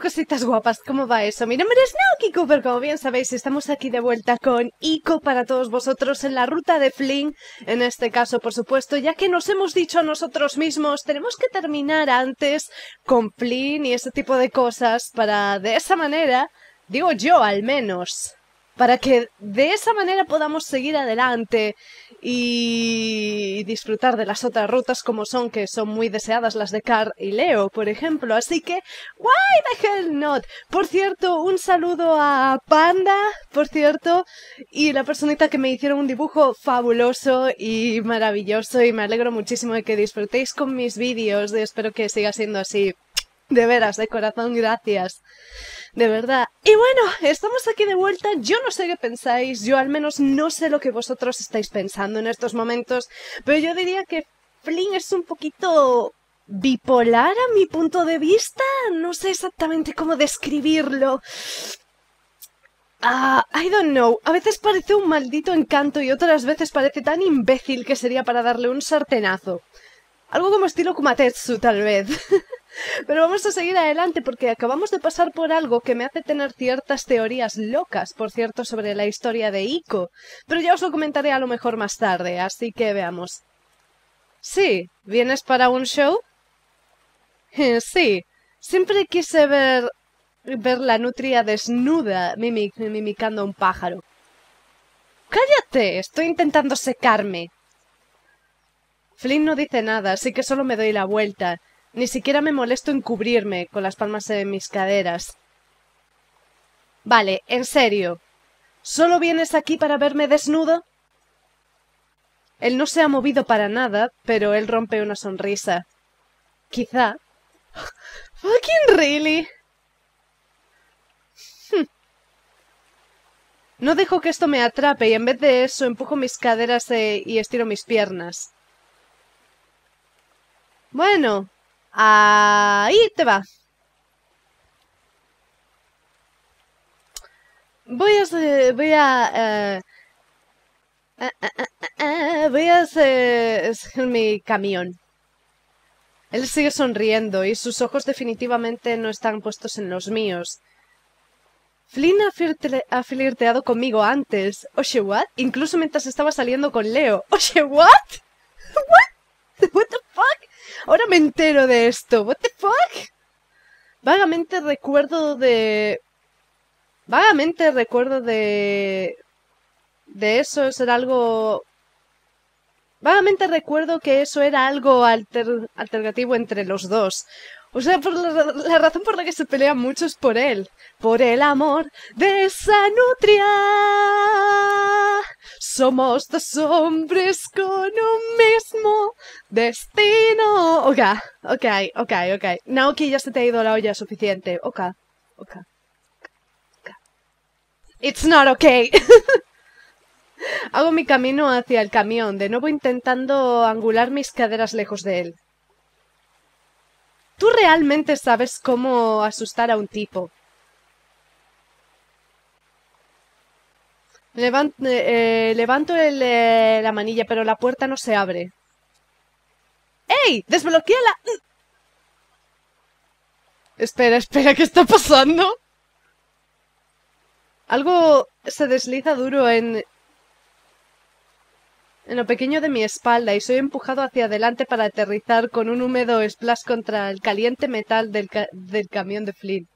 cositas guapas. ¿Cómo va eso? Mi nombre es Naoki Cooper. Como bien sabéis, estamos aquí de vuelta con Ico para todos vosotros en la ruta de Flynn. En este caso, por supuesto, ya que nos hemos dicho a nosotros mismos, tenemos que terminar antes con Flynn y ese tipo de cosas para de esa manera, digo yo al menos, para que de esa manera podamos seguir adelante y disfrutar de las otras rutas como son, que son muy deseadas las de Car y Leo, por ejemplo. Así que, why the hell not? Por cierto, un saludo a Panda, por cierto, y la personita que me hicieron un dibujo fabuloso y maravilloso y me alegro muchísimo de que disfrutéis con mis vídeos y espero que siga siendo así. De veras, de corazón, gracias de verdad. Y bueno, estamos aquí de vuelta. Yo no sé qué pensáis, yo al menos no sé lo que vosotros estáis pensando en estos momentos, pero yo diría que Flynn es un poquito bipolar a mi punto de vista. No sé exactamente cómo describirlo. Ah, I don't know. A veces parece un maldito encanto y otras veces parece tan imbécil que sería para darle un sartenazo. Algo como estilo Kumatetsu, tal vez. Pero vamos a seguir adelante porque acabamos de pasar por algo que me hace tener ciertas teorías locas, por cierto, sobre la historia de Ico. Pero ya os lo comentaré a lo mejor más tarde, así que veamos. Sí, ¿vienes para un show? sí, siempre quise ver... ver la nutria desnuda mimicando a un pájaro. ¡Cállate! Estoy intentando secarme. Flynn no dice nada, así que solo me doy la vuelta. Ni siquiera me molesto en cubrirme con las palmas de mis caderas. Vale, en serio. ¿Solo vienes aquí para verme desnudo? Él no se ha movido para nada, pero él rompe una sonrisa. Quizá. Fucking really. Hmm. No dejo que esto me atrape y en vez de eso empujo mis caderas eh, y estiro mis piernas. Bueno, Ahí te va. Voy a... Voy a... Eh, eh, eh, voy a ser mi camión. Él sigue sonriendo y sus ojos definitivamente no están puestos en los míos. Flynn ha, flirteado conmigo antes. Oye, what? Incluso mientras estaba saliendo con Leo. Oye, what? What? What the fuck? Ahora me entero de esto. What the fuck? Vagamente recuerdo de vagamente recuerdo de de eso era algo vagamente recuerdo que eso era algo alternativo entre los dos o sea, por la, razón por la que se pelean mucho es por él. Por el amor de esa nutria. Somos dos hombres con un mismo destino. Ok, ok, ok, ok. Naoki ya se te ha ido la olla suficiente. Ok, ok. okay. It's not okay. Hago mi camino hacia el camión, de nuevo intentando angular mis caderas lejos de él tú realmente sabes cómo asustar a un tipo. Eh, eh, levanto eh, la manilla, pero la puerta no se abre. ¡Ey! ¡Desbloquea la... Espera, espera, ¿qué está pasando? Algo se desliza duro en, en lo pequeño de mi espalda y soy empujado hacia adelante para aterrizar con un húmedo splash contra el caliente metal del, del camión de Flynn.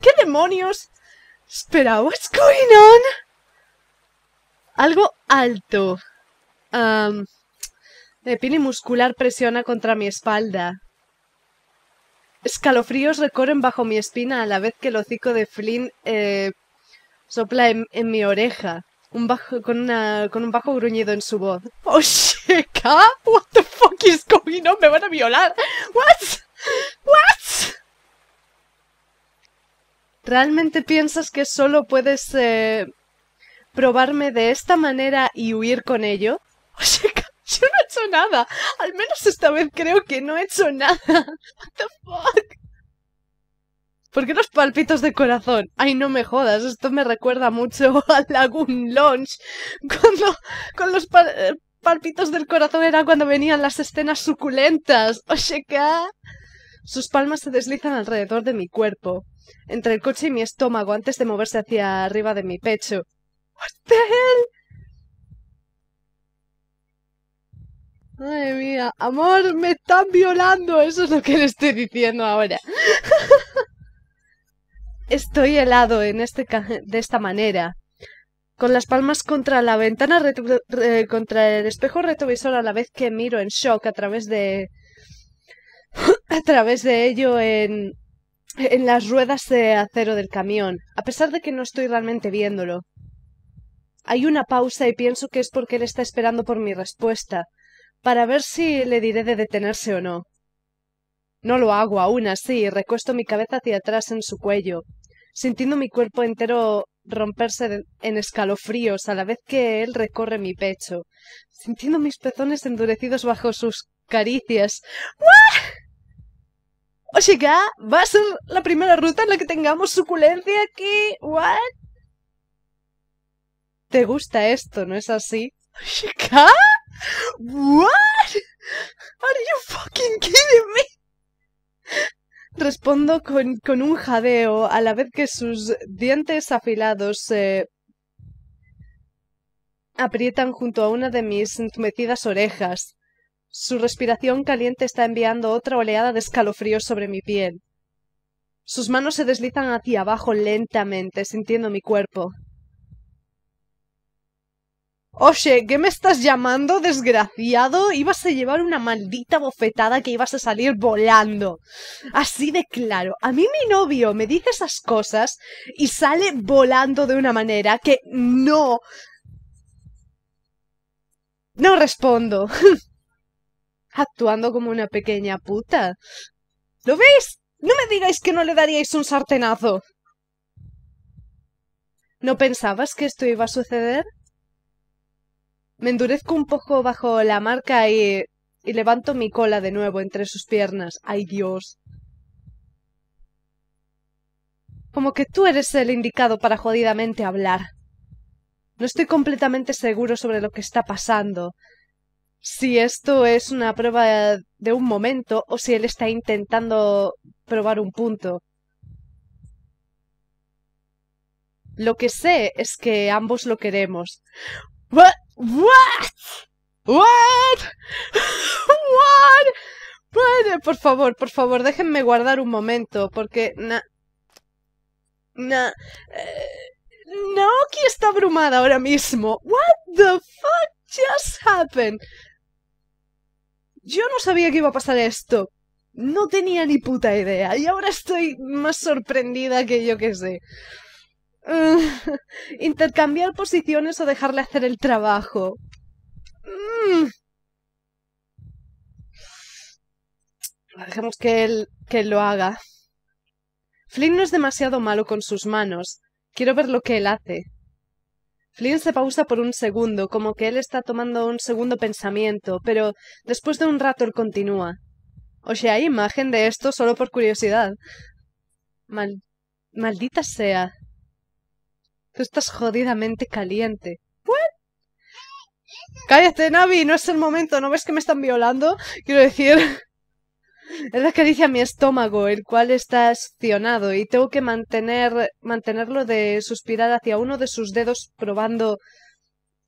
¿Qué demonios? Espera, what's going on? Algo alto. Um, de pini muscular presiona contra mi espalda. Escalofríos recorren bajo mi espina a la vez que el hocico de Flynn eh, sopla en mi oreja un bajo, con, un bajo gruñido en su voz. ¡Osheka! Oh, ¿What the fuck is going on? ¡Me van a violar! ¿What? ¿What? ¿Realmente piensas que solo puedes eh, probarme de esta manera y huir con ello? ¡Osheka! Oh, ¡Yo no he hecho nada! Al menos esta vez creo que no he hecho nada. ¿What the fuck? ¿Por qué los palpitos de corazón? Ay, no me jodas, esto me recuerda mucho al Lagoon Launch. Cuando con los palpitos eh, del corazón era cuando venían las escenas suculentas. qué! Ah, sus palmas se deslizan alrededor de mi cuerpo, entre el coche y mi estómago antes de moverse hacia arriba de mi pecho. What mía, amor, me están violando. Eso es lo que le estoy diciendo ahora. Estoy helado en este de esta manera. Con las palmas contra la ventana, contra el espejo retrovisor a la vez que miro en shock a través de... a través de ello en... en las ruedas de acero del camión, a pesar de que no estoy realmente viéndolo. Hay una pausa y pienso que es porque él está esperando por mi respuesta, para ver si le diré de detenerse o no. No lo hago aún así, recuesto mi cabeza hacia atrás en su cuello, sintiendo mi cuerpo entero romperse en escalofríos a la vez que él recorre mi pecho, sintiendo mis pezones endurecidos bajo sus caricias. ¡Uah! O va a ser la primera ruta en la que tengamos suculencia aquí. ¿What? ¿Te gusta esto, no es así? Oshika? ¿What? Are you fucking kidding me? Respondo con, con, un jadeo a la vez que sus dientes afilados se aprietan junto a una de mis entumecidas orejas. Su respiración caliente está enviando otra oleada de escalofríos sobre mi piel. Sus manos se deslizan hacia abajo lentamente, sintiendo mi cuerpo. Oye, ¿qué me estás llamando, desgraciado? Ibas a llevar una maldita bofetada que ibas a salir volando. Así de claro. A mí mi novio me dice esas cosas y sale volando de una manera que no... No respondo. Actuando como una pequeña puta. ¿Lo veis? No me digáis que no le daríais un sartenazo. ¿No pensabas que esto iba a suceder? Me endurezco un poco bajo la marca y, levanto mi cola de nuevo entre sus piernas. ¡Ay, Dios! Como que tú eres el indicado para jodidamente hablar. No estoy completamente seguro sobre lo que está pasando. Si esto es una prueba de un momento o si él está intentando probar un punto. Lo que sé es que ambos lo queremos. What? What? What? por favor, por favor, déjenme guardar un momento, porque na... Na... no, eh, Naoki está abrumada ahora mismo. What the fuck just happened? Yo no sabía que iba a pasar esto. No tenía ni puta idea. Y ahora estoy más sorprendida que yo que sé. intercambiar posiciones o dejarle hacer el trabajo. Mm. Dejemos que él, que lo haga. Flynn no es demasiado malo con sus manos. Quiero ver lo que él hace. Flynn se pausa por un segundo, como que él está tomando un segundo pensamiento, pero después de un rato él continúa. O sea, hay imagen de esto solo por curiosidad. Mal... Maldita sea estás jodidamente caliente. ¿What? Cállate, Navi, no es el momento, ¿no ves que me están violando? Quiero decir... Es la dice a mi estómago, el cual está accionado, y tengo que mantener, mantenerlo de suspirar hacia uno de sus dedos probando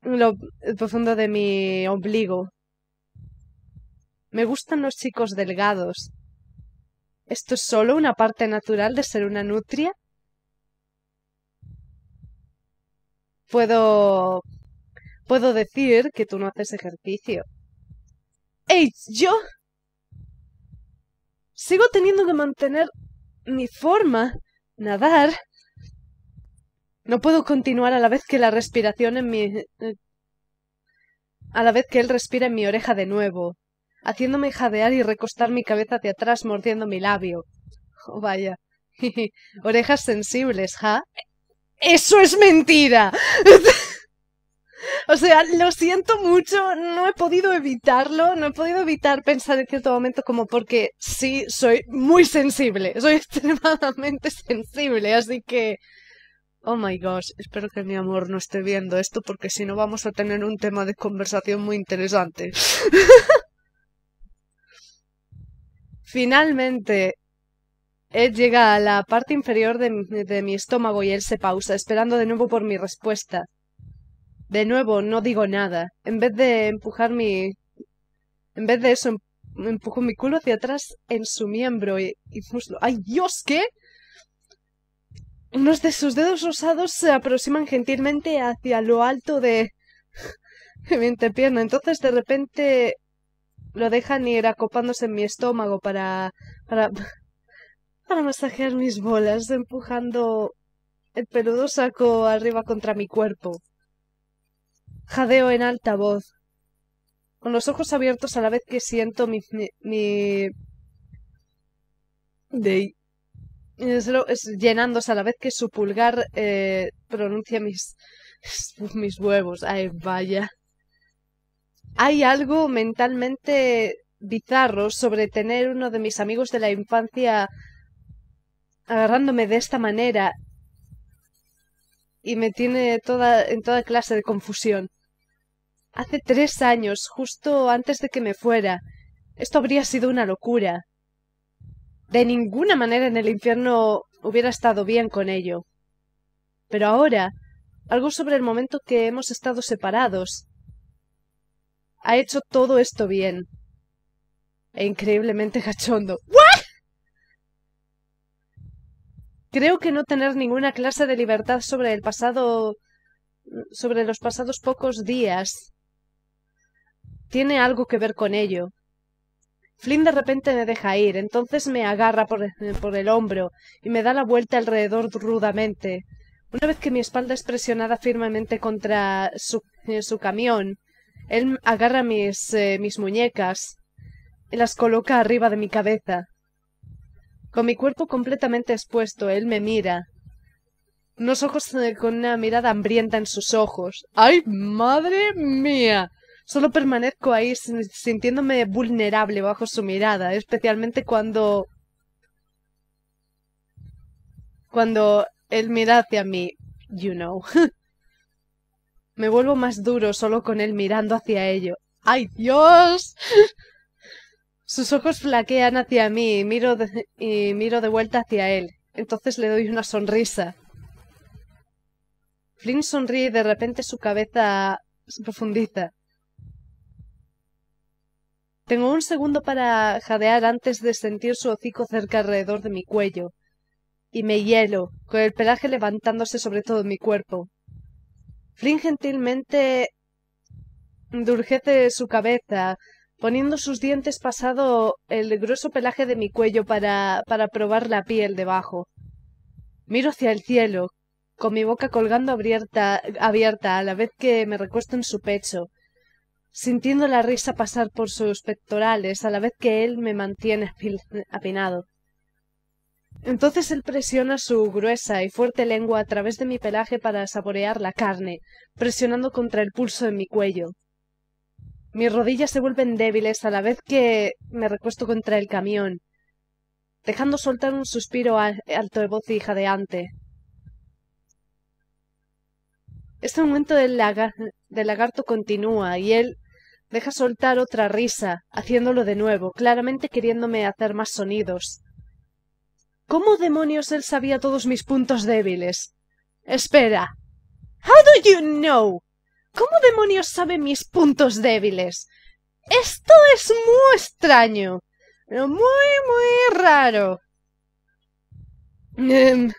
lo profundo de mi ombligo. Me gustan los chicos delgados. ¿Esto es solo una parte natural de ser una nutria? puedo, puedo decir que tú no haces ejercicio. ¡Ey! Yo sigo teniendo que mantener mi forma, nadar. No puedo continuar a la vez que la respiración en mi... a la vez que él respira en mi oreja de nuevo, haciéndome jadear y recostar mi cabeza hacia atrás mordiendo mi labio. Oh, vaya. Orejas sensibles, ¿ja? Eso es mentira. O sea, lo siento mucho, no he podido evitarlo, no he podido evitar pensar en cierto momento como porque sí, soy muy sensible, soy extremadamente sensible, así que... Oh my gosh, espero que mi amor no esté viendo esto porque si no vamos a tener un tema de conversación muy interesante. Finalmente, Ed llega a la parte inferior de, de mi estómago y él se pausa, esperando de nuevo por mi respuesta. De nuevo, no digo nada. En vez de empujar mi... En vez de eso, em, empujo mi culo hacia atrás en su miembro y, ¡Ay, Dios, qué! Unos de sus dedos rosados se aproximan gentilmente hacia lo alto de mi entrepierna. Entonces, de repente, lo dejan ir acopándose en mi estómago para... para para masajear mis bolas, empujando el peludo saco arriba contra mi cuerpo. Jadeo en alta voz, con los ojos abiertos a la vez que siento mi... mi, De... llenándose a la vez que su pulgar eh, pronuncia mis, mis huevos. Ay, vaya. Hay algo mentalmente bizarro sobre tener uno de mis amigos de la infancia agarrándome de esta manera y me tiene toda, en toda clase de confusión. Hace tres años, justo antes de que me fuera, esto habría sido una locura. De ninguna manera en el infierno hubiera estado bien con ello. Pero ahora, algo sobre el momento que hemos estado separados, ha hecho todo esto bien. E increíblemente gachondo. Creo que no tener ninguna clase de libertad sobre el pasado, sobre los pasados pocos días, tiene algo que ver con ello. Flynn de repente me deja ir, entonces me agarra por, el hombro y me da la vuelta alrededor rudamente. Una vez que mi espalda es presionada firmemente contra su, eh, camión, él agarra mis, eh, mis muñecas y las coloca arriba de mi cabeza. Con mi cuerpo completamente expuesto, él me mira. Unos ojos eh, con una mirada hambrienta en sus ojos. ¡Ay, madre mía! Solo permanezco ahí sintiéndome vulnerable bajo su mirada, especialmente cuando... cuando él mira hacia mí, you know. me vuelvo más duro solo con él mirando hacia ello. ¡Ay, Dios! Sus ojos flaquean hacia mí y miro, de, y miro de vuelta hacia él. Entonces le doy una sonrisa. Flynn sonríe y de repente su cabeza se profundiza. Tengo un segundo para jadear antes de sentir su hocico cerca alrededor de mi cuello. Y me hielo, con el pelaje levantándose sobre todo mi cuerpo. Flynn gentilmente ...durjece su cabeza, poniendo sus dientes pasado el grueso pelaje de mi cuello para, para probar la piel debajo. Miro hacia el cielo, con mi boca colgando abierta, abierta a la vez que me recuesto en su pecho, sintiendo la risa pasar por sus pectorales a la vez que él me mantiene apinado. Entonces él presiona su gruesa y fuerte lengua a través de mi pelaje para saborear la carne, presionando contra el pulso de mi cuello. Mis rodillas se vuelven débiles a la vez que me recuesto contra el camión, dejando soltar un suspiro alto de voz y jadeante. Este momento del, del lagarto continúa y él deja soltar otra risa, haciéndolo de nuevo, claramente queriéndome hacer más sonidos. ¿Cómo demonios él sabía todos mis puntos débiles? Espera. How do you know? ¿Cómo demonios sabe mis puntos débiles? Esto es muy extraño. Muy, muy raro. Em.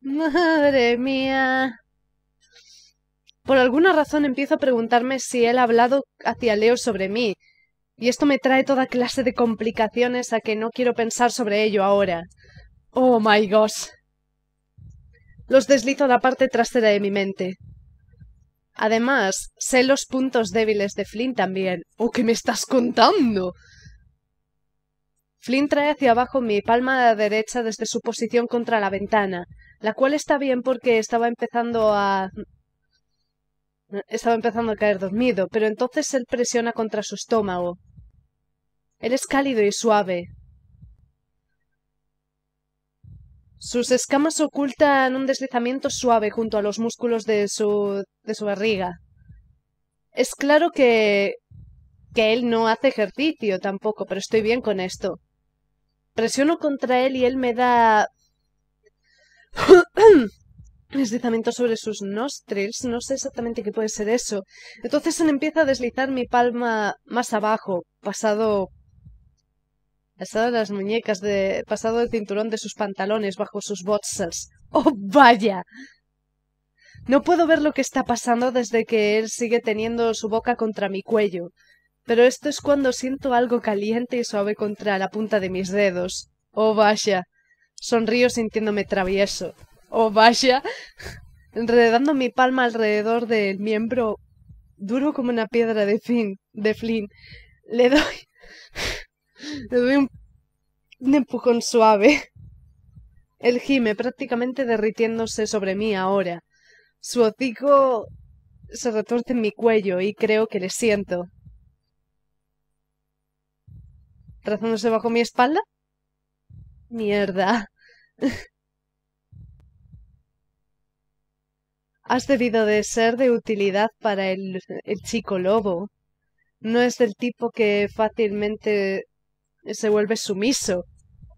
Madre mía. Por alguna razón empiezo a preguntarme si él ha hablado hacia Leo sobre mí, y esto me trae toda clase de complicaciones a que no quiero pensar sobre ello ahora. Oh my gosh. Los deslizo a la parte trasera de mi mente. Además, sé los puntos débiles de Flynn también. ¡Oh, qué me estás contando! Flynn trae hacia abajo mi palma derecha desde su posición contra la ventana, la cual está bien porque estaba empezando a... Estaba empezando a caer dormido, pero entonces él presiona contra su estómago. Él es cálido y suave, Sus escamas ocultan un deslizamiento suave junto a los músculos de su, de su barriga. Es claro que, que él no hace ejercicio tampoco, pero estoy bien con esto. Presiono contra él y él me da... deslizamiento sobre sus nostrils, no sé exactamente qué puede ser eso. Entonces él empieza a deslizar mi palma más abajo, pasado Pasado las muñecas de... pasado el cinturón de sus pantalones bajo sus boxers. ¡Oh, vaya! No puedo ver lo que está pasando desde que él sigue teniendo su boca contra mi cuello, pero esto es cuando siento algo caliente y suave contra la punta de mis dedos. ¡Oh, vaya! Sonrío sintiéndome travieso. ¡Oh, vaya! Enredando mi palma alrededor del miembro duro como una piedra de, fin, de Flynn. Le doy... Le doy un, empujón suave. El gime, prácticamente derritiéndose sobre mí ahora. Su hocico se retuerce en mi cuello y creo que le siento. ¿Trazándose bajo mi espalda? Mierda. Has debido de ser de utilidad para el, el chico lobo. No es del tipo que fácilmente se vuelve sumiso.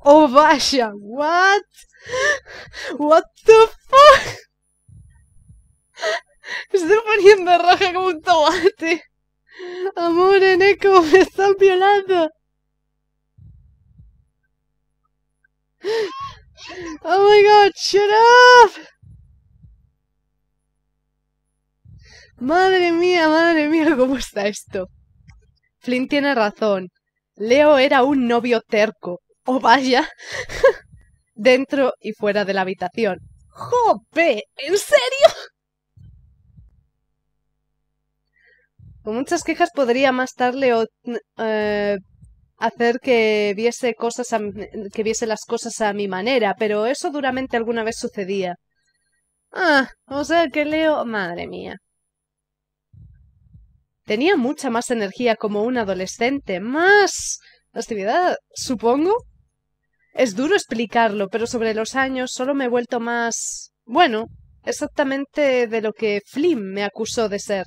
¡Oh, vaya! ¿What? ¿What the fuck? Estoy poniendo roja como un tomate. Amor, eco me están violando. Oh my god, shut up! Madre mía, madre mía, ¿cómo está esto? Flynn tiene razón. Leo era un novio terco, o vaya, dentro y fuera de la habitación. ¡Jope! ¿En serio? Con muchas quejas podría más tarde eh, hacer que viese, cosas que viese las cosas a mi manera, pero eso duramente alguna vez sucedía. Ah, o sea que Leo... Madre mía. Tenía mucha más energía como un adolescente, más actividad, supongo. Es duro explicarlo, pero sobre los años solo me he vuelto más... bueno, exactamente de lo que Flim me acusó de ser.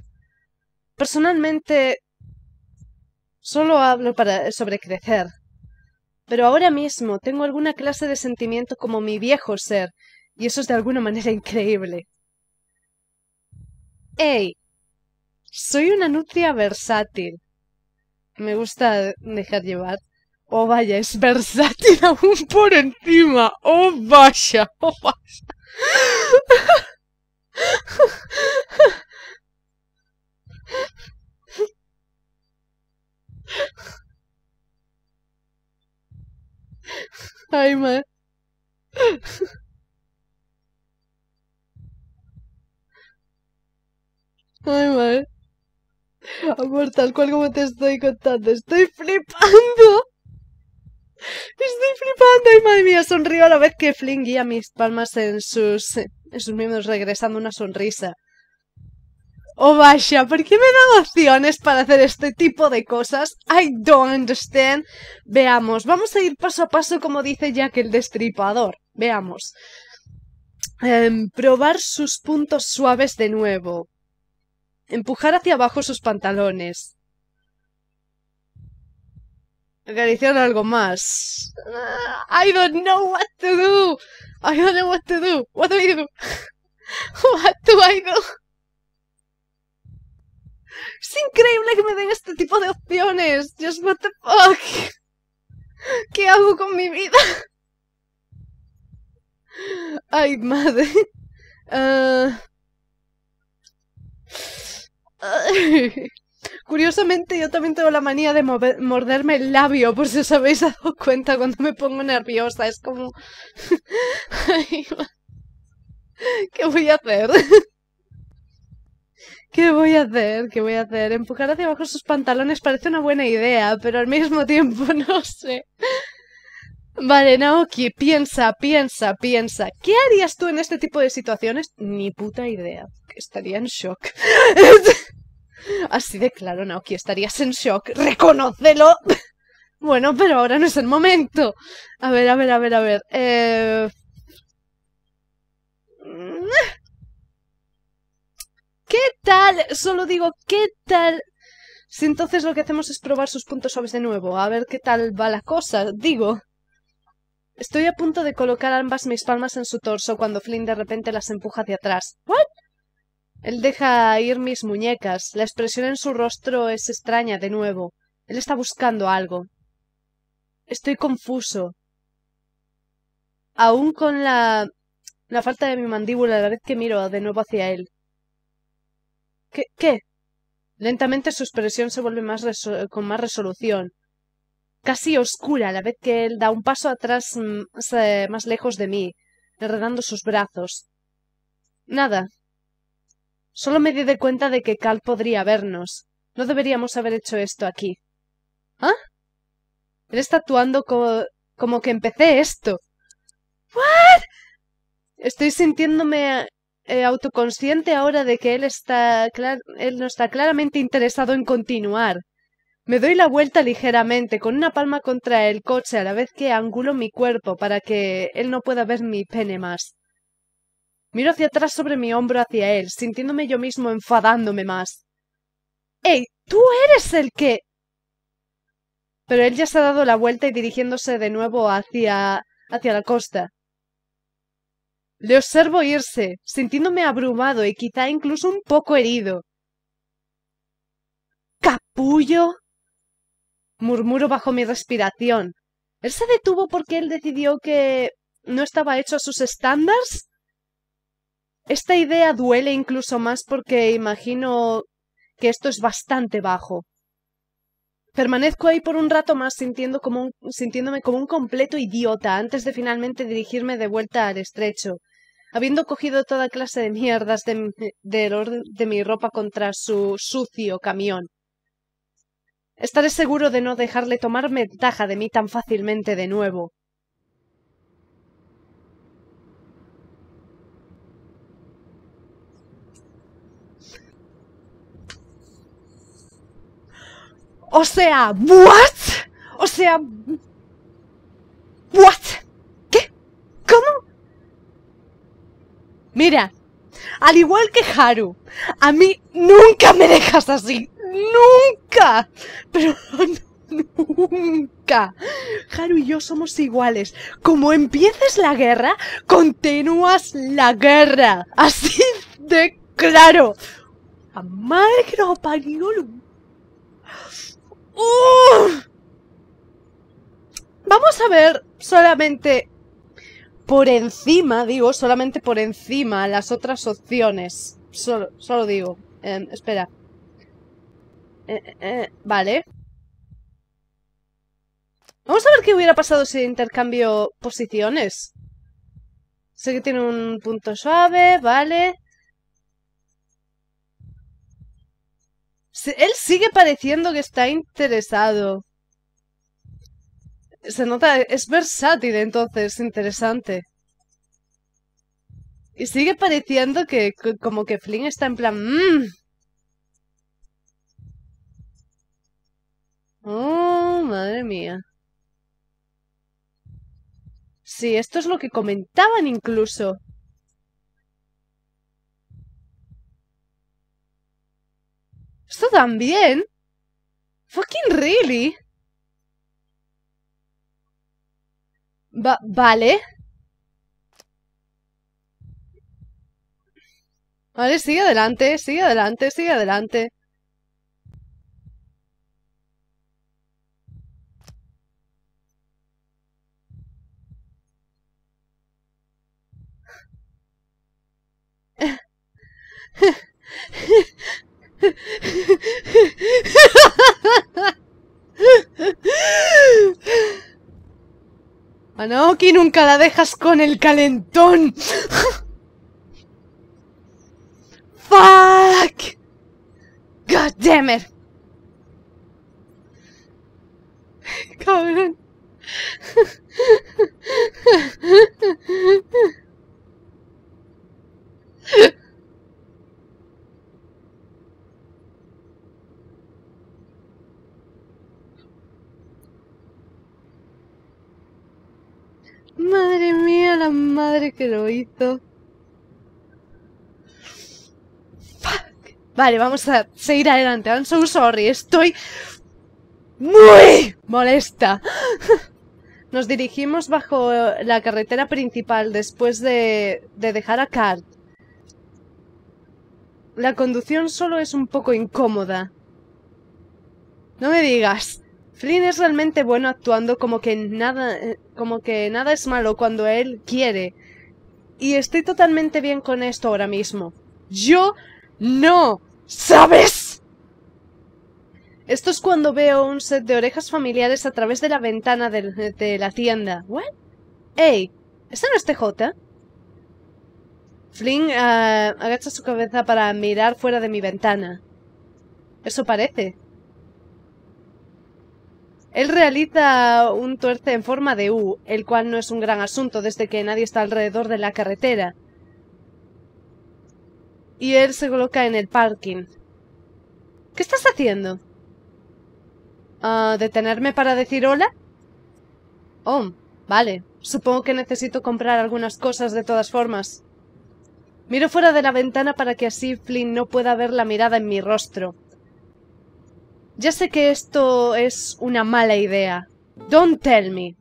Personalmente, solo hablo para, sobre crecer. Pero ahora mismo tengo alguna clase de sentimiento como mi viejo ser, y eso es de alguna manera increíble. ¡Ey! Soy una nutria versátil. Me gusta dejar llevar. Oh vaya, es versátil aún por encima. Oh vaya, oh vaya. Ay, Ay, Amor, tal cual como te estoy contando, estoy flipando. Estoy flipando, ay madre mía, sonrío a la vez que flinguía guía mis palmas en sus, en sus miembros, regresando una sonrisa. Oh vaya, ¿por qué me dan opciones para hacer este tipo de cosas? I don't understand. Veamos, vamos a ir paso a paso como dice Jack el destripador. Veamos. Em, probar sus puntos suaves de nuevo empujar hacia abajo sus pantalones. Realizar algo más. Ah, I don't know what to do. I don't know what to do. What do I do? What do I do? Es increíble que me den este tipo de opciones. Just what the fuck. ¿Qué hago con mi vida? Ay, madre. Ah. Curiosamente, yo también tengo la manía de morderme el labio, por si os habéis dado cuenta cuando me pongo nerviosa. Es como. ¿Qué voy a hacer? ¿Qué voy a hacer? ¿Qué voy a hacer? Empujar hacia abajo sus pantalones parece una buena idea, pero al mismo tiempo no sé. Vale, Naoki, piensa, piensa, piensa. ¿Qué harías tú en este tipo de situaciones? Ni puta idea. Estaría en shock. Así de claro, Naoki, estarías en shock. ¡Reconócelo! bueno, pero ahora no es el momento. A ver, a ver, a ver, a ver. Eh, ¿Qué tal? Solo digo, ¿qué tal? Si entonces lo que hacemos es probar sus puntos suaves de nuevo, a ver qué tal va la cosa, digo. Estoy a punto de colocar ambas mis palmas en su torso cuando Flynn de repente las empuja hacia atrás. ¿What? Él deja ir mis muñecas. La expresión en su rostro es extraña de nuevo. Él está buscando algo. Estoy confuso. Aún con la... la falta de mi mandíbula la vez que miro de nuevo hacia él. ¿Qué? ¿Qué? Lentamente su expresión se vuelve más con más resolución casi oscura a la vez que él da un paso atrás mm, más, lejos de mí, derredando sus brazos. Nada. Solo me di de cuenta de que Cal podría vernos. No deberíamos haber hecho esto aquí. ¿Ah? Él está actuando como que empecé esto. ¿What? Estoy sintiéndome eh, autoconsciente ahora de que él está él no está claramente interesado en continuar. Me doy la vuelta ligeramente, con una palma contra el coche a la vez que angulo mi cuerpo para que él no pueda ver mi pene más. Miro hacia atrás sobre mi hombro hacia él, sintiéndome yo mismo enfadándome más. ¡Ey! ¡Tú eres el que! Pero él ya se ha dado la vuelta y dirigiéndose de nuevo hacia. hacia la costa. Le observo irse, sintiéndome abrumado y quizá incluso un poco herido. ¡Capullo! Murmuro bajo mi respiración. ¿Él se detuvo porque él decidió que no estaba hecho a sus estándares? Esta idea duele incluso más porque imagino que esto es bastante bajo. Permanezco ahí por un rato más sintiendo como sintiéndome como un completo idiota antes de finalmente dirigirme de vuelta al estrecho, habiendo cogido toda clase de mierdas de, de, de mi ropa contra su sucio camión. Estaré seguro de no dejarle tomar ventaja de mí tan fácilmente de nuevo. O sea, ¿what? O sea, ¿what? ¿Qué? ¿Cómo? Mira, al igual que Haru, a mí nunca me dejas así nunca, pero nunca. Haru y yo somos iguales. Como empieces la guerra, continúas la guerra. Así de claro. a madre que Vamos a ver solamente por encima, digo, solamente por encima las otras opciones. Solo, digo. Em, espera. Eh, eh, eh, vale. Vamos a ver qué hubiera pasado si intercambio posiciones. Sé que tiene un punto suave, vale. Él sigue pareciendo que está interesado. Se nota, es versátil entonces, interesante. Y sigue pareciendo que como que Flynn está en plan... Mmm, Oh, madre mía. Sí, esto es lo que comentaban incluso. Esto también. Fucking really. Va vale. Vale, sigue adelante, sigue adelante, sigue adelante. A nunca la dejas con el calentón. Fuck. God Vale, vamos a seguir adelante. I'm so sorry. Estoy muy molesta. Nos dirigimos bajo la carretera principal después de, dejar a Cart. La conducción solo es un poco incómoda. No me digas. Flynn es realmente bueno actuando como que nada como que nada es malo cuando él quiere y estoy totalmente bien con esto ahora mismo. Yo no, ¿sabes? Esto es cuando veo un set de orejas familiares a través de la ventana de, la tienda. ¿What? ¡Ey! ¿Esta no es TJ? Flynn ah, agacha su cabeza para mirar fuera de mi ventana. Eso parece. Él realiza un tuerce en forma de U, el cual no es un gran asunto desde que nadie está alrededor de la carretera. Y él se coloca en el parking. ¿Qué estás haciendo? Ah, ¿Detenerme para decir hola? Oh, vale. Supongo que necesito comprar algunas cosas de todas formas. Miro fuera de la ventana para que así Flynn no pueda ver la mirada en mi rostro. Ya sé que esto es una mala idea. Don't tell me.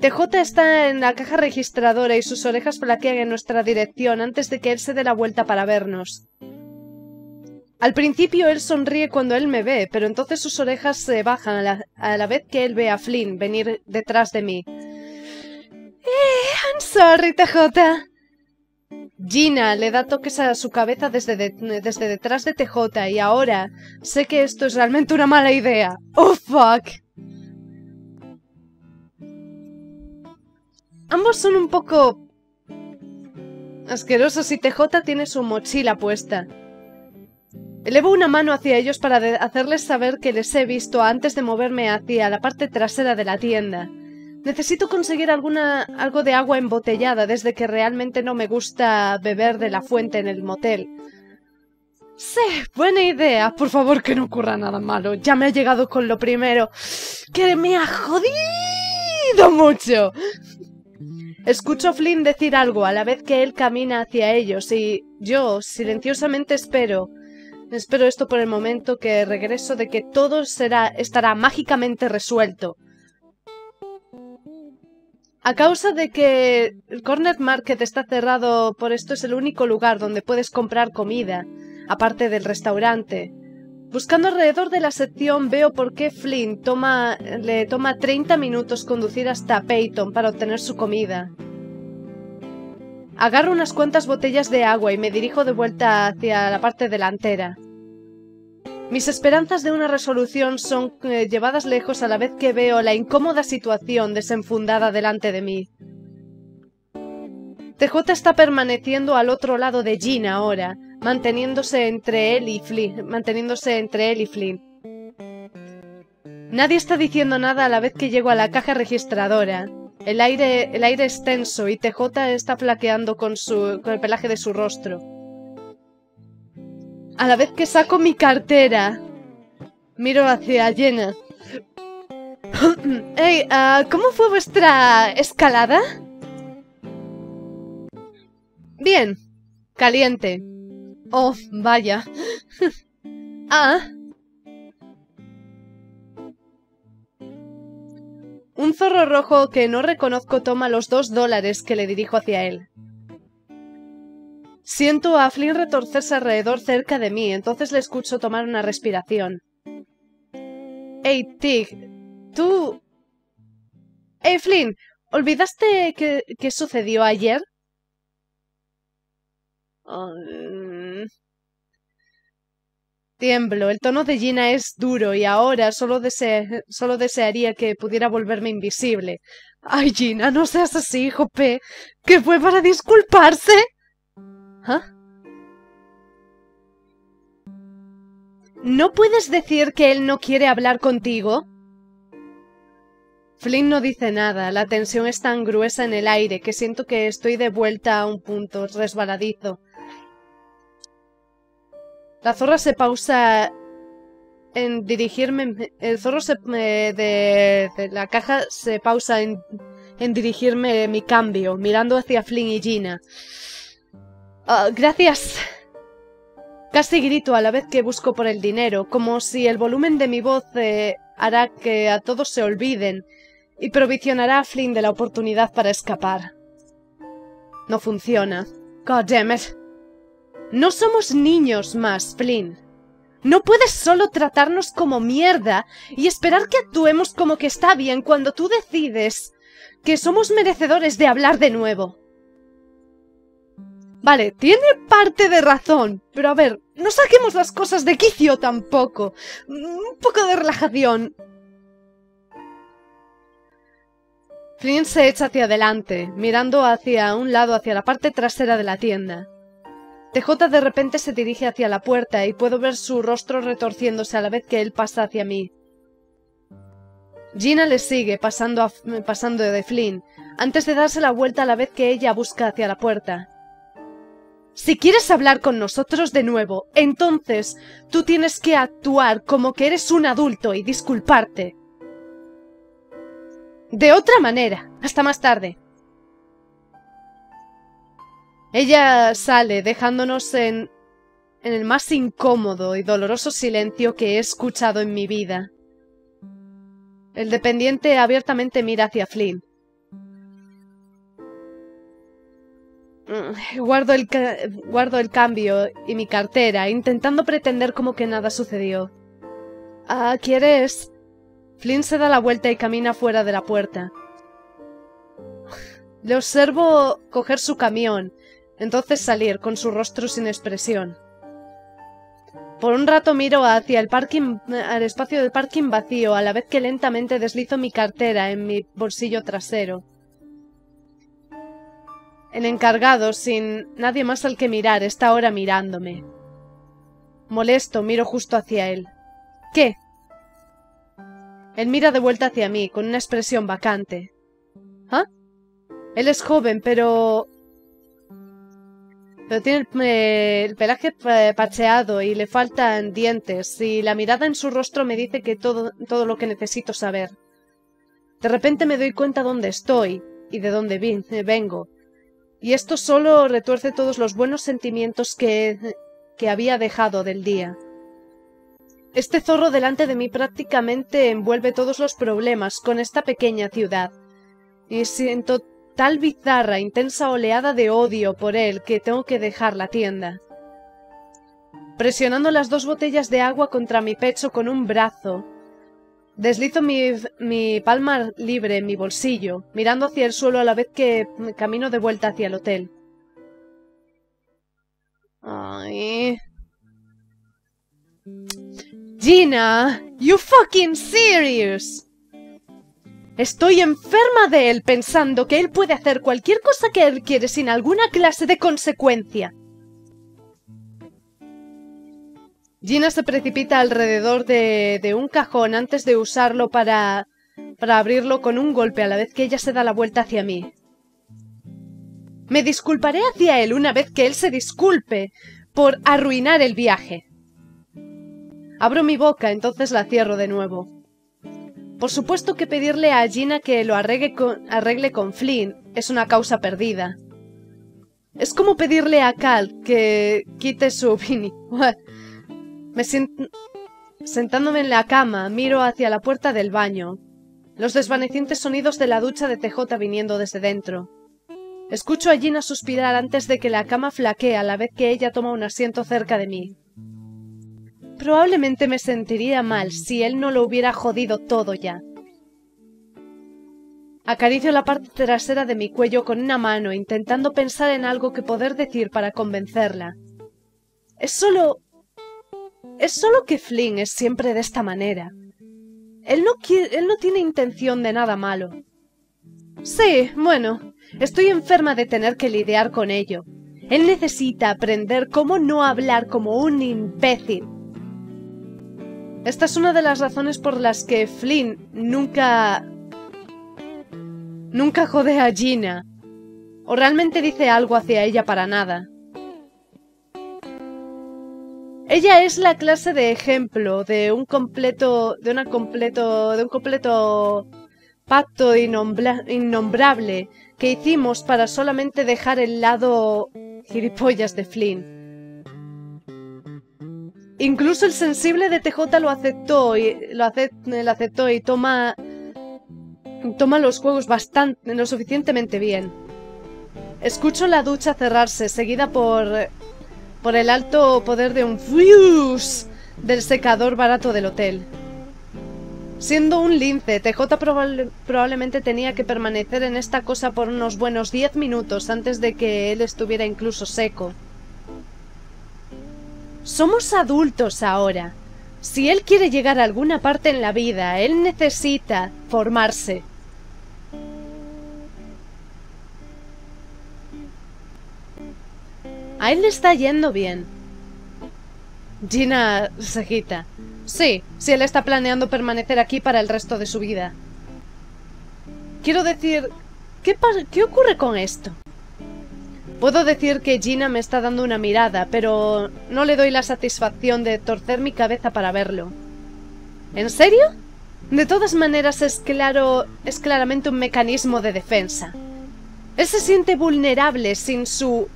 TJ está en la caja registradora y sus orejas flaquean en nuestra dirección antes de que él se dé la vuelta para vernos. Al principio él sonríe cuando él me ve, pero entonces sus orejas se bajan a la, vez que él ve a Flynn venir detrás de mí. Eh, I'm sorry, TJ. Gina le da toques a su cabeza desde, detrás de TJ y ahora sé que esto es realmente una mala idea. ¡Oh, fuck! Ambos son un poco... asquerosos y TJ tiene su mochila puesta. Elevo una mano hacia ellos para hacerles saber que les he visto antes de moverme hacia la parte trasera de la tienda. Necesito conseguir alguna algo de agua embotellada desde que realmente no me gusta beber de la fuente en el motel. Sí, buena idea. Por favor, que no ocurra nada malo. Ya me ha llegado con lo primero. Que me ha jodido mucho. Escucho a Flynn decir algo a la vez que él camina hacia ellos y yo silenciosamente espero. Espero esto por el momento que regreso de que todo será estará mágicamente resuelto. A causa de que el Corner Market está cerrado por esto, es el único lugar donde puedes comprar comida, aparte del restaurante. Buscando alrededor de la sección veo por qué Flynn toma, le toma 30 minutos conducir hasta Peyton para obtener su comida. Agarro unas cuantas botellas de agua y me dirijo de vuelta hacia la parte delantera. Mis esperanzas de una resolución son eh, llevadas lejos a la vez que veo la incómoda situación desenfundada delante de mí. TJ está permaneciendo al otro lado de Jean ahora, manteniéndose entre él y Flynn, manteniéndose entre él y Nadie está diciendo nada a la vez que llego a la caja registradora. El aire, el aire es tenso y TJ está flaqueando con, su, con el pelaje de su rostro. A la vez que saco mi cartera, miro hacia Jenna. Ah, ¿cómo fue vuestra escalada? Bien, caliente. Oh, vaya. ah. Un zorro rojo que no reconozco toma los dos dólares que le dirijo hacia él. Siento a Flynn retorcerse alrededor cerca de mí, entonces le escucho tomar una respiración. Hey, Tig, tú... ¡Ey, Flynn, ¿olvidaste qué, sucedió ayer? Tiemblo, el tono de Gina es duro y ahora solo, desearía que pudiera volverme invisible. Ay, Gina, no seas así, p, ¿Que fue para disculparse? ¿Ah? ¿No puedes decir que él no quiere hablar contigo? Flynn no dice nada, la tensión es tan gruesa en el aire que siento que estoy de vuelta a un punto resbaladizo. La zorra se pausa en dirigirme... El zorro se, eh, de, la caja se pausa en, en dirigirme mi cambio, mirando hacia Flynn y Gina. Ah, gracias. Casi grito a la vez que busco por el dinero, como si el volumen de mi voz eh, hará que a todos se olviden y provisionará a Flynn de la oportunidad para escapar. No funciona. God damn No somos niños más, Flynn. No puedes solo tratarnos como mierda y esperar que actuemos como que está bien cuando tú decides que somos merecedores de hablar de nuevo. Vale, tiene parte de razón, pero a ver, no saquemos las cosas de quicio tampoco. Mm, un poco de relajación. Flynn se echa hacia adelante, mirando hacia un lado, hacia la parte trasera de la tienda. TJ de repente se dirige hacia la puerta y puedo ver su rostro retorciéndose a la vez que él pasa hacia mí. Gina le sigue, pasando, pasando de Flynn, antes de darse la vuelta a la vez que ella busca hacia la puerta. Si quieres hablar con nosotros de nuevo, entonces tú tienes que actuar como que eres un adulto y disculparte. De otra manera, hasta más tarde. Ella sale dejándonos en, en el más incómodo y doloroso silencio que he escuchado en mi vida. El dependiente abiertamente mira hacia Flynn. Mm, guardo el, guardo el cambio y mi cartera, intentando pretender como que nada sucedió. Ah, ¿quieres? Flynn se da la vuelta y camina fuera de la puerta. Le observo coger su camión, entonces salir con su rostro sin expresión. Por un rato miro hacia el espacio del parking vacío, a la vez que lentamente deslizo mi cartera en mi bolsillo trasero. El encargado sin nadie más al que mirar, está ahora mirándome. Molesto, miro justo hacia él. ¿Qué? Él mira de vuelta hacia mí, con una expresión vacante. ¿Ah? Él es joven, pero... Pero tiene el, eh, pelaje eh, pacheado y le faltan dientes, y la mirada en su rostro me dice que todo, todo lo que necesito saber. De repente me doy cuenta dónde estoy y de dónde eh, vengo y esto solo retuerce todos los buenos sentimientos que, que había dejado del día. Este zorro delante de mí prácticamente envuelve todos los problemas con esta pequeña ciudad, y siento tal bizarra, intensa oleada de odio por él que tengo que dejar la tienda. Presionando las dos botellas de agua contra mi pecho con un brazo, Deslizo mi, mi, palma libre en mi bolsillo, mirando hacia el suelo a la vez que camino de vuelta hacia el hotel. Ay. Gina, you fucking serious? Estoy enferma de él pensando que él puede hacer cualquier cosa que él quiere sin alguna clase de consecuencia. Gina se precipita alrededor de, un cajón antes de usarlo para, abrirlo con un golpe a la vez que ella se da la vuelta hacia mí. Me disculparé hacia él una vez que él se disculpe por arruinar el viaje. Abro mi boca, entonces la cierro de nuevo. Por supuesto que pedirle a Gina que lo arregle con, arregle con Flynn es una causa perdida. Es como pedirle a Cal que quite su opinión. Sentándome en la cama, miro hacia la puerta del baño. Los desvanecientes sonidos de la ducha de TJ viniendo desde dentro. Escucho a Gina suspirar antes de que la cama flaquea a la vez que ella toma un asiento cerca de mí. Probablemente me sentiría mal si él no lo hubiera jodido todo ya. Acaricio la parte trasera de mi cuello con una mano, intentando pensar en algo que poder decir para convencerla. Es solo es solo que Flynn es siempre de esta manera. Él no, tiene intención de nada malo. Sí, bueno, estoy enferma de tener que lidiar con ello. Él necesita aprender cómo no hablar como un imbécil. Esta es una de las razones por las que Flynn nunca... Nunca jode a Gina. O realmente dice algo hacia ella para nada. Ella es la clase de ejemplo de un completo, de una completo, de un completo pacto innombrable que hicimos para solamente dejar el lado gilipollas de Flynn. Incluso el sensible de TJ lo aceptó y aceptó y toma toma los juegos bastante lo suficientemente bien. Escucho la ducha cerrarse, seguida por por el alto poder de un fuse del secador barato del hotel. Siendo un lince, TJ probablemente tenía que permanecer en esta cosa por unos buenos 10 minutos antes de que él estuviera incluso seco. Somos adultos ahora. Si él quiere llegar a alguna parte en la vida, él necesita formarse. A él le está yendo bien. Gina se agita. Sí, si él está planeando permanecer aquí para el resto de su vida. Quiero decir, ¿qué, ¿qué ocurre con esto? Puedo decir que Gina me está dando una mirada, pero no le doy la satisfacción de torcer mi cabeza para verlo. ¿En serio? De todas maneras es claro, es claramente un mecanismo de defensa. Él se siente vulnerable sin su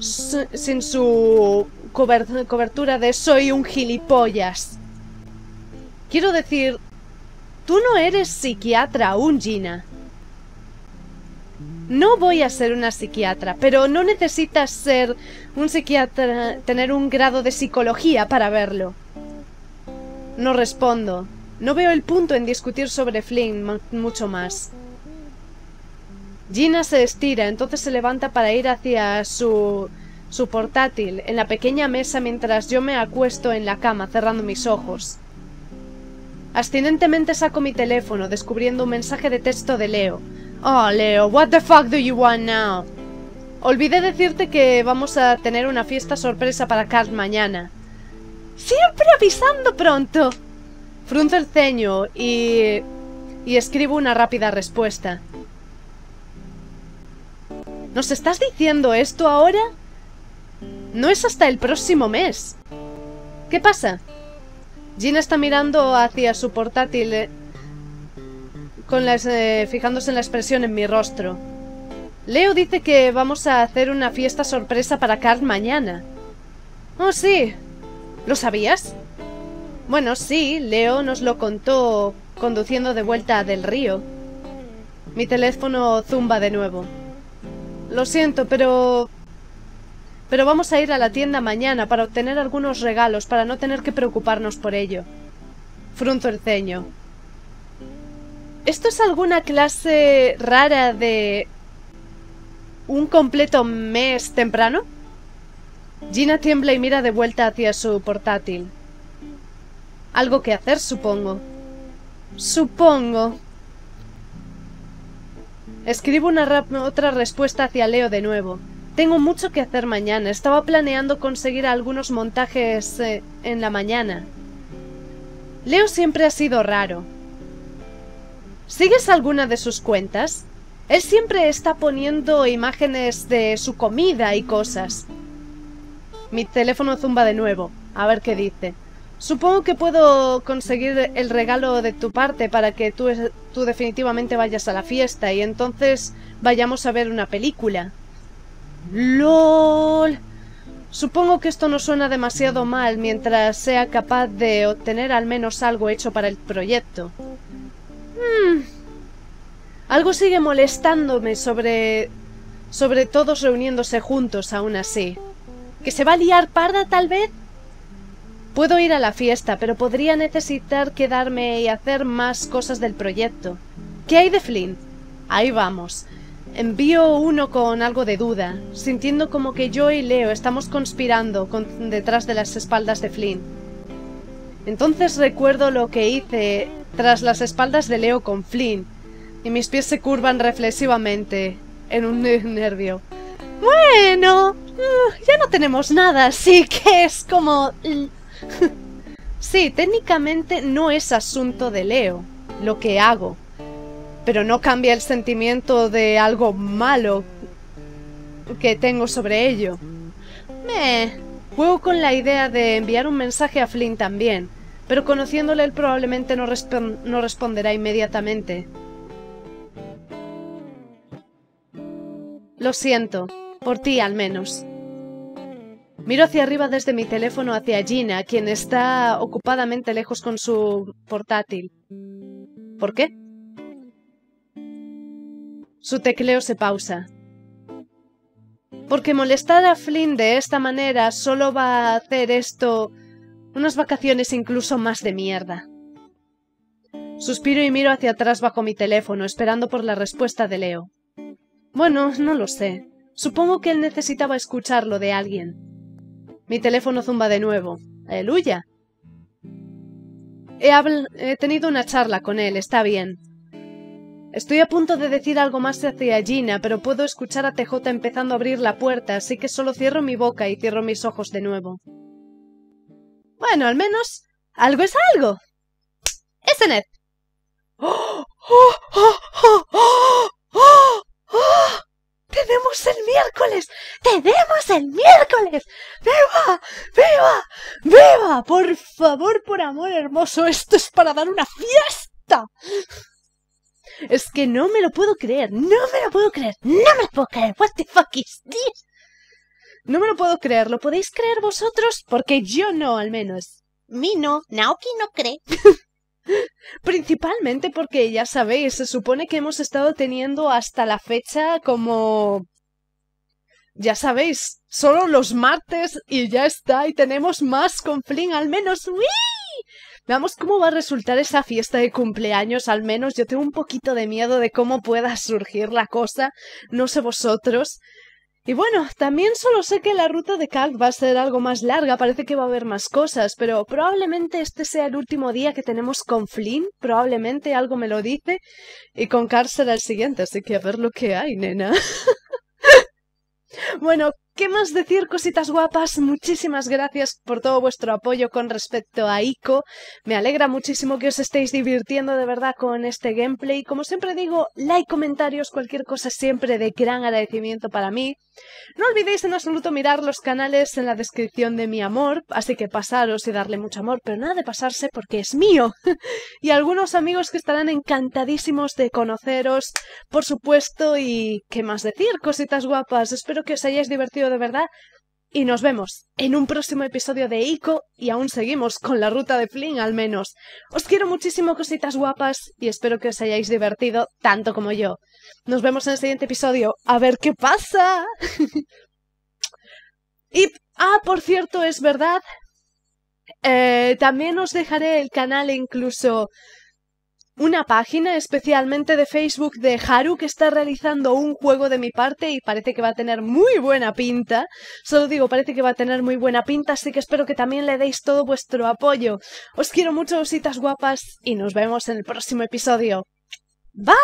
sin su cobertura de soy un gilipollas. Quiero decir, tú no eres psiquiatra aún, Gina. No voy a ser una psiquiatra, pero no necesitas ser un psiquiatra, tener un grado de psicología para verlo. No respondo. No veo el punto en discutir sobre Flynn mucho más. Gina se estira, entonces se levanta para ir hacia su, su portátil, en la pequeña mesa mientras yo me acuesto en la cama cerrando mis ojos. Ascendentemente saco mi teléfono, descubriendo un mensaje de texto de Leo. Oh, Leo, what the fuck do you want now? Olvidé decirte que vamos a tener una fiesta sorpresa para Carl mañana. ¡Siempre avisando pronto! Frunzo el ceño y... y escribo una rápida respuesta. ¿Nos estás diciendo esto ahora? No es hasta el próximo mes. ¿Qué pasa? Gina está mirando hacia su portátil eh, con las, eh, fijándose en la expresión en mi rostro. Leo dice que vamos a hacer una fiesta sorpresa para Carl mañana. Oh, sí. ¿Lo sabías? Bueno, sí, Leo nos lo contó conduciendo de vuelta del río. Mi teléfono zumba de nuevo. Lo siento, pero... Pero vamos a ir a la tienda mañana para obtener algunos regalos, para no tener que preocuparnos por ello. Frunzo el ceño. ¿Esto es alguna clase rara de... un completo mes temprano? Gina tiembla y mira de vuelta hacia su portátil. Algo que hacer, supongo. Supongo. Escribo una otra respuesta hacia Leo de nuevo. Tengo mucho que hacer mañana. Estaba planeando conseguir algunos montajes eh, en la mañana. Leo siempre ha sido raro. ¿Sigues alguna de sus cuentas? Él siempre está poniendo imágenes de su comida y cosas. Mi teléfono zumba de nuevo. A ver qué dice. Supongo que puedo conseguir el regalo de tu parte para que tú, tú definitivamente vayas a la fiesta y entonces vayamos a ver una película. ¡Lol! Supongo que esto no suena demasiado mal mientras sea capaz de obtener al menos algo hecho para el proyecto. Hmm. Algo sigue molestándome sobre... sobre todos reuniéndose juntos aún así. ¿Que se va a liar parda tal vez? Puedo ir a la fiesta, pero podría necesitar quedarme y hacer más cosas del proyecto. ¿Qué hay de Flynn? Ahí vamos. Envío uno con algo de duda, sintiendo como que yo y Leo estamos conspirando detrás de las espaldas de Flynn. Entonces recuerdo lo que hice tras las espaldas de Leo con Flynn, y mis pies se curvan reflexivamente en un nervio. Bueno, ya no tenemos nada, así que es como sí, técnicamente no es asunto de Leo lo que hago, pero no cambia el sentimiento de algo malo que tengo sobre ello. Me juego con la idea de enviar un mensaje a Flynn también, pero conociéndole él probablemente no, no responderá inmediatamente. Lo siento, por ti al menos. Miro hacia arriba desde mi teléfono hacia Gina, quien está ocupadamente lejos con su portátil. ¿Por qué? Su tecleo se pausa. Porque molestar a Flynn de esta manera solo va a hacer esto unas vacaciones incluso más de mierda. Suspiro y miro hacia atrás bajo mi teléfono, esperando por la respuesta de Leo. Bueno, no lo sé. Supongo que él necesitaba escucharlo de alguien. Mi teléfono zumba de nuevo. Aleluya. He, he, tenido una charla con él, está bien. Estoy a punto de decir algo más hacia Gina, pero puedo escuchar a TJ empezando a abrir la puerta, así que solo cierro mi boca y cierro mis ojos de nuevo. Bueno, al menos algo es algo. ¡Es Ned! ¡Tenemos el miércoles! ¡Tenemos el miércoles! ¡Viva! ¡Viva! ¡Viva! Por favor, por amor hermoso, esto es para dar una fiesta. Es que no me lo puedo creer, no me lo puedo creer, no me lo puedo creer. What the fuck is this? No me lo puedo creer, ¿lo podéis creer vosotros? Porque yo no, al menos. Mi no, Naoki no cree. Principalmente porque, ya sabéis, se supone que hemos estado teniendo hasta la fecha como... Ya sabéis, solo los martes y ya está, y tenemos más con Flynn, al menos. ¡Wii! Veamos cómo va a resultar esa fiesta de cumpleaños, al menos yo tengo un poquito de miedo de cómo pueda surgir la cosa, no sé vosotros, y bueno, también solo sé que la ruta de Kalk va a ser algo más larga, parece que va a haber más cosas, pero probablemente este sea el último día que tenemos con Flynn, probablemente algo me lo dice, y con Carl será el siguiente, así que a ver lo que hay, nena. bueno, ¿Qué más decir, cositas guapas? Muchísimas gracias por todo vuestro apoyo con respecto a ICO. Me alegra muchísimo que os estéis divirtiendo de verdad con este gameplay. Como siempre digo, like, comentarios, cualquier cosa siempre de gran agradecimiento para mí. No olvidéis en absoluto mirar los canales en la descripción de mi amor, así que pasaros y darle mucho amor, pero nada de pasarse porque es mío. y algunos amigos que estarán encantadísimos de conoceros, por supuesto, y qué más decir, cositas guapas. Espero que os hayáis divertido de verdad y nos vemos en un próximo episodio de ICO y aún seguimos con la ruta de Flynn al menos. Os quiero muchísimo cositas guapas y espero que os hayáis divertido tanto como yo. Nos vemos en el siguiente episodio. A ver qué pasa. y, ah, por cierto, es verdad. Eh, también os dejaré el canal incluso una página especialmente de Facebook de Haru que está realizando un juego de mi parte y parece que va a tener muy buena pinta. Solo digo, parece que va a tener muy buena pinta, así que espero que también le deis todo vuestro apoyo. Os quiero mucho, ositas guapas, y nos vemos en el próximo episodio. Bye!